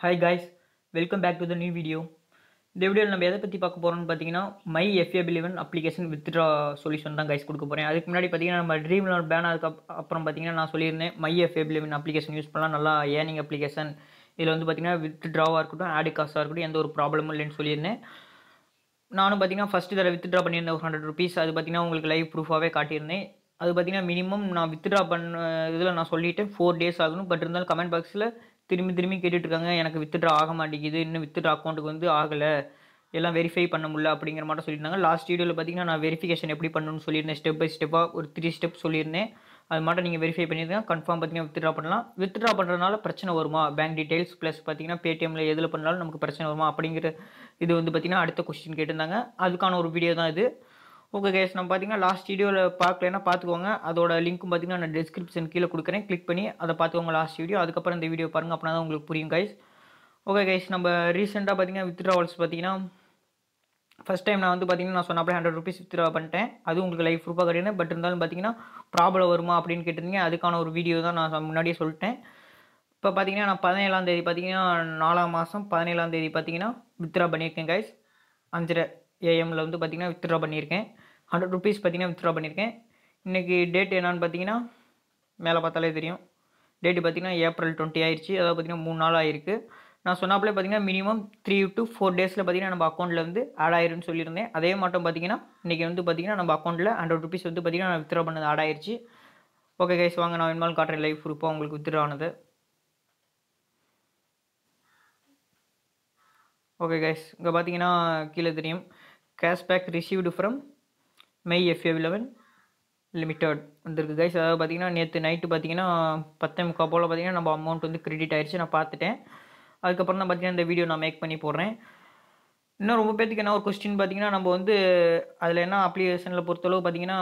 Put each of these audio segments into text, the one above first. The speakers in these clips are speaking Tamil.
hi guys welcome back to the new video இந்த வீடியோவில் நம்ம எதை பற்றி பார்க்க போகிறோம்னு பார்த்தீங்கன்னா my FAB eleven application withdraw solution தான் கைஸ் கொடுக்க போகிறேன் அதுக்கு முன்னாடி பார்த்தீங்கன்னா நம்ம ட்ரீம் லோன் பேன் அதுக்கு அப்புறம் பார்த்தீங்கன்னா நான் சொல்லியிருந்தேன் my FAB eleven application use பண்ணலாம் நல்லா ஏர்னிங் அப்ளிகேஷன் இதில் வந்து பார்த்தீங்கன்னா வித்ட்ராவாக இருக்கட்டும் ஆடு காஸ்ட்டாக இருக்கட்டும் எந்த ஒரு ப்ராப்ளமும் இல்லைன்னு சொல்லியிருந்தேன் நானும் பார்த்தீங்கன்னா ஃபஸ்ட்டு தடவை வித்ட்ரா பண்ணியிருந்தேன் ஒரு ஹண்ட்ரட் ருபீஸ் அது பார்த்தீங்கன்னா உங்களுக்கு லைவ் ப்ரூஃபாகவே காட்டியிருந்தேன் அது பார்த்தீங்கன்னா மினிமம் நான் வித்ட்ரா பண்ண இதில் நான் சொல்லிவிட்டேன் ஃபோர் டேஸ் ஆகணும் பட் இருந்தாலும் கமெண்ட் பாக்ஸில் திரும்பி திரும்பி கேட்டுட்ருக்காங்க எனக்கு வித்ட்ரா ஆக மாட்டேங்குது இன்னும் வித்துட்ரா அக்கௌண்ட்டுக்கு வந்து ஆகலை எல்லாம் வெரிஃபை பண்ண முடியல அப்படிங்கிற மாதிரி சொல்லியிருந்தாங்க லாஸ்ட் வீடியோவில் பார்த்தீங்கன்னா நான் வெரிஃபிகேஷன் எப்படி பண்ணணும்னு சொல்லியிருந்தேன் ஸ்டெப் பை ஸ்டெப்பாக ஒரு த்ரீ ஸ்டெப் சொல்லியிருந்தேன் அது மட்டும் நீங்கள் வெரிஃபை பண்ணியிருந்தா கன்ஃபார்ம் பார்த்தீங்கன்னா வித்ட்ரா பண்ணலாம் வித்ட்ரா பண்ணுறதுனால பிரச்சனை வருமா பேங்க் டீடைல்ஸ் ப்ளஸ் பார்த்தீங்கன்னா பேடிஎம்மில் எதில் பண்ணாலும் நமக்கு பிரச்சனை வருமா அப்படிங்கிற இது வந்து பார்த்தீங்கன்னா அடுத்த கொஸ்டின் கேட்டிருந்தாங்க அதுக்கான ஒரு வீடியோ தான் இது ஓகே கேஸ் நம்ம பார்த்தீங்கன்னா லாஸ்ட் வீடியோவில் பார்க்கலன்னா பார்த்துக்கோங்க அதோட லிங்க்கும் பார்த்தீங்கன்னா நான் டிஸ்கிரிப்ஷன் கீழே கொடுக்குறேன் கிளிக் பண்ணி அதை பார்த்துக்கோங்க லாஸ்ட் வீடியோ அதுக்கப்புறம் இந்த வீடியோ பாருங்கள் அப்படின்னா தான் உங்களுக்கு புரியும் கைஸ் ஓகே கைஸ் நம்ம ரீசெண்டாக பார்த்தீங்கன்னா வித்ட்ராவல்ஸ் பார்த்தீங்கன்னா ஃபஸ்ட் டைம் நான் வந்து பார்த்தீங்கன்னா நான் சொன்னப்போ ஹண்ட்ரட் ருபீஸ் வித்ரா பண்ணிட்டேன் அது உங்களுக்கு லைஃப் ரூபா கிடையாது பட் இருந்தாலும் பார்த்தீங்கன்னா ப்ராப்ளம் வருமா அப்படின்னு கேட்டிருந்தீங்க அதுக்கான ஒரு வீடியோ தான் நான் முன்னாடியே சொல்லிட்டேன் இப்போ பார்த்தீங்கன்னா நான் பதினேழாம் தேதி பார்த்தீங்கன்னா நாலாம் மாதம் பதினேழாம் தேதி பார்த்தீங்கன்னா வித்ட்ரா பண்ணியிருக்கேன் கைஸ் அஞ்சரை ஏஎம்மில் வந்து பார்த்தீங்கன்னா வித்ட்ரா பண்ணியிருக்கேன் ஹண்ட்ரட் ருபீஸ் பார்த்தீங்கன்னா வித்ரா பண்ணியிருக்கேன் இன்றைக்கி டேட் என்னான்னு பார்த்தீங்கன்னா மேலே பார்த்தாலே தெரியும் டேட்டு பார்த்தீங்கன்னா ஏப்ரல் டுவெண்ட்டி ஆயிடுச்சு அதாவது பார்த்தீங்கன்னா மூணு நாள் ஆயிருக்கு நான் சொன்னாப்பிலே பார்த்தீங்கன்னா மினிமம் த்ரீ டு ஃபோர் டேஸில் பார்த்தீங்கன்னா நம்ம அக்கௌண்ட்டில் வந்து ஆட் ஆயிருன்னு சொல்லியிருந்தேன் அதே மட்டும் பார்த்தீங்கன்னா இன்றைக்கி வந்து பார்த்திங்கன்னா நம்ம அக்கௌண்ட்டில் ஹண்ட்ரட் ருபீஸ் வந்து பார்த்தீங்கன்னா நான் வித்ரா பண்ணது ஆட் ஆயிடுச்சு ஓகே கைஸ் வாங்க நான் இனிமேல் காட்டுறேன் லைஃப் ப்ரூஃபாக உங்களுக்கு வித்ரா ஆனது ஓகே கைஸ் இங்கே பார்த்தீங்கன்னா கீழே தெரியும் cashback received from my FA eleven limited வந்திருக்கு கைஸ் அதாவது பார்த்திங்கன்னா நேற்று நைட்டு பார்த்திங்கன்னா பத்தே முக்கால் போல் பார்த்திங்கன்னா நம்ம அமௌண்ட் வந்து கிரெடிட் ஆகிடுச்சு நான் பார்த்துட்டேன் அதுக்கப்புறம் தான் பார்த்திங்கன்னா இந்த வீடியோ நான் மேக் பண்ணி போடுறேன் இன்னும் ரொம்ப பேத்துக்கு என்ன ஒரு கொஸ்டின் பார்த்திங்கன்னா நம்ம வந்து அதில் என்ன அப்ளிகேஷனில் பொறுத்தளவு பார்த்திங்கன்னா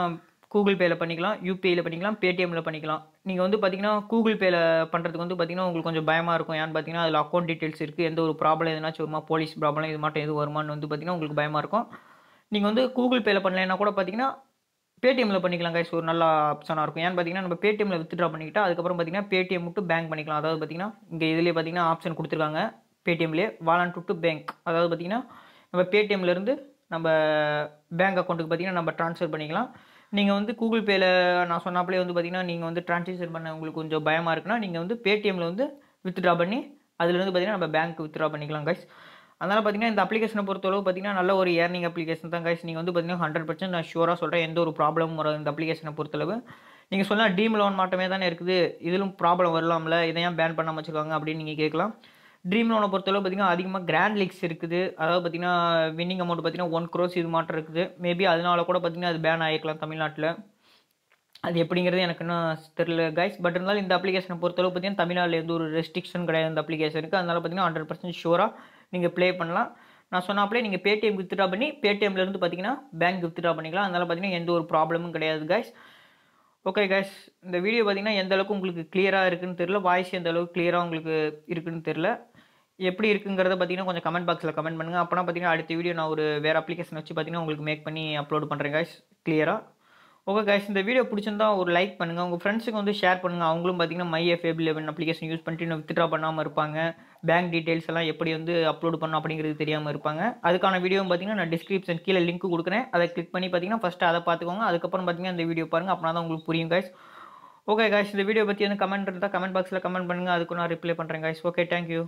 கூகுள் பேயில் பண்ணிக்கலாம் யூபிஐயில் பண்ணிக்கலாம் பேடிஎம்மில் பண்ணிக்கலாம் நீங்கள் வந்து பார்த்திங்கன்னா கூகுள் பேயில் பண்ணுறதுக்கு வந்து பார்த்திங்கன்னா உங்களுக்கு கொஞ்சம் பயமாக இருக்கும் ஏன்னு பார்த்திங்கன்னா அதில் அக்கௌண்ட் டீட்டெயில்ஸ் இருக்குது எந்த ஒரு ப்ராப்ளம் எதுனாச்சும் வருமா போலீஸ் ப்ராப்ளம் இது மட்டும் எது வருமானு வந்து பார்த்திங்கன்னா உங்களுக்கு பயமாக இருக்கும் நீங்கள் வந்து கூகுள் பேயில் பண்ணலைன்னா கூட பார்த்தீங்கன்னா பேடிஎம்மில் பண்ணிக்கலாம் கைஸ் ஒரு நல்ல ஆப்ஷனாக இருக்கும் ஏன்னு பார்த்தீங்கன்னா நம்ம பேடிஎம்மில் வித்ட்ரா பண்ணிக்கிட்டா அதுக்கப்புறம் பார்த்தீங்கன்னா பேடிஎம் மட்டும் பேங்க் பண்ணிக்கலாம் அதாவது பார்த்தீங்கன்னா இங்கே இதுலேயே பார்த்தீங்கன்னா ஆப்ஷன் கொடுத்துருக்காங்க பேடிஎம்லேயே வாலண்ட் டு பேங்க் அதாவது பார்த்தீங்கன்னா நம்ம பேடிஎம்லேருந்து நம்ம பேங்க் அக்கௌண்ட்டுக்கு பார்த்தீங்கன்னா நம்ம ட்ரான்ஸ்ஃபர் பண்ணிக்கலாம் நீங்கள் வந்து கூகுள் பேயில் நான் சொன்னாப்பிலே வந்து பார்த்தீங்கன்னா நீங்கள் வந்து ட்ரான்ஸேக்ஷன் பண்ண உங்களுக்கு கொஞ்சம் பயமாக இருக்குன்னா நீங்கள் வந்து பேடிஎம்மில் வந்து வித்ட்ரா பண்ணி அதுலேருந்து பார்த்தீங்கன்னா நம்ம பேங்க் வித்ட்ரா பண்ணிக்கலாம் கைஸ் அதனால் பார்த்தீங்கன்னா இந்த அப்ளிகேஷனை பொறுத்தளவு பார்த்தீங்கன்னா நல்ல ஒரு ஏர்னிங் அப்ளிகேஷன் தான் கைஸ் நீங்கள் வந்து பார்த்தீங்கன்னா ஹண்ட்ரட் பர்சன்ட் நான் ஷூராக சொல்கிறேன் எந்த ஒரு ப்ராப்ளமும் வரும் இந்த அப்ளிகேஷனை பொறுத்தளவு நீங்கள் சொல்லலாம் டீம் லோன் மட்டுமே தானே இருக்குது இதிலும் ப்ராப்ளம் வரலாம்ல இதையும் பேன் பண்ணாமல் வச்சுருக்காங்க அப்படின்னு நீங்கள் கேட்கலாம் ட்ரீம் லோனை பொறுத்தளவு பார்த்திங்கன்னா அதிகமாக கிராண்ட் லீக்ஸ் இருக்குது அதாவது பார்த்திங்கன்னா வின்னிங் அமௌண்ட் பார்த்திங்கன்னா ஒன் க்ரோஸ் இது மாட்டம் இருக்குது மேபி அதனால கூட பார்த்திங்கன்னா அது பேன் ஆகிக்கலாம் தமிழ்நாட்டில் அது எப்படிங்கிறது எனக்கு இன்னும் தெரில கைஸ் பட் இருந்தாலும் இந்த அப்ளிகேஷனை பொறுத்தளவு பார்த்திங்கன்னா தமிழ்நாட்டில் எந்த ஒரு ரெஸ்ட்ரிக்ஷன் கிடையாது இந்த அப்ளிகேஷனுக்கு அதனால் பார்த்திங்கன்னா ஹண்ட்ரட் பர்சன்ட் ஷூராக நீங்கள் ப்ளே பண்ணலாம் நான் சொன்னாப்பிலே நீங்கள் பேடிஎம் வித்ட்ரா பண்ணி பேடிஎம்லேருந்து பார்த்தீங்கன்னா பேங்க் வித்ட்ரா பண்ணிக்கலாம் அதனால் பார்த்தீங்கன்னா எந்த ஒரு ப்ராப்ளமும் கிடையாது கைஸ் ஓகே கைஸ் இந்த வீடியோ பார்த்தீங்கன்னா எந்த அளவுக்கு உங்களுக்கு கிளியராக இருக்குன்னு தெரில வாய்ஸ் எந்த அளவுக்கு கிளியராக உங்களுக்கு இருக்குன்னு தெரில எப்படி இருக்குங்கிறத பார்த்தீங்கன்னா கொஞ்சம் கமெண்ட் பாக்ஸில் கமெண்ட் பண்ணுங்கள் அப்போனா பார்த்தீங்கன்னா அடுத்த வீடியோ நான் ஒரு வேறு அப்ளிகேஷன் வச்சு பார்த்தீங்கன்னா உங்களுக்கு மேக் பண்ணி அப்லோட் பண்ணுறேன் கைஸ் கிளியராக ஓகே கேஷ் இந்த வீடியோ பிடிச்சிருந்தா ஒரு லைக் பண்ணுங்கள் உங்கள் ஃப்ரெண்ட்ஸுக்கு வந்து ஷேர் பண்ணுங்கள் அவங்களும் பார்த்தீங்கன்னா my FAB eleven application use பண்ணிட்டு வித்ட்ரா பண்ணாமல் இருப்பாங்க பேங்க் டீட்டெயில்ஸ் எல்லாம் எப்படி வந்து அப்லோட் பண்ணணும் அப்படிங்கிறது தெரியாமல் இருப்பாங்க அதுக்கான வீடியோ பார்த்தீங்கன்னா நான் டிஸ்கிரிப்ஷன் கீழே லிங்க் கொடுக்குறேன் அதை கிளிக் பண்ணி பார்த்தீங்கன்னா ஃபஸ்ட்டு அதை பார்த்துக்கோங்க அதுக்கப்புறம் பார்த்தீங்கன்னா அந்த வீடியோ பாருங்கள் அப்படினா தான் உங்களுக்கு புரியும் கைஸ் ஓகே கேஷ் இந்த வீடியோ பற்றி வந்து கமெண்ட் இருந்தால் கமெண்ட் பாக்ஸில் கமெண்ட் பண்ணுங்கள் அதுக்கு நான் ரிப்ளை பண்ணுறேன் கைஸ் ஓகே தேங்க்யூ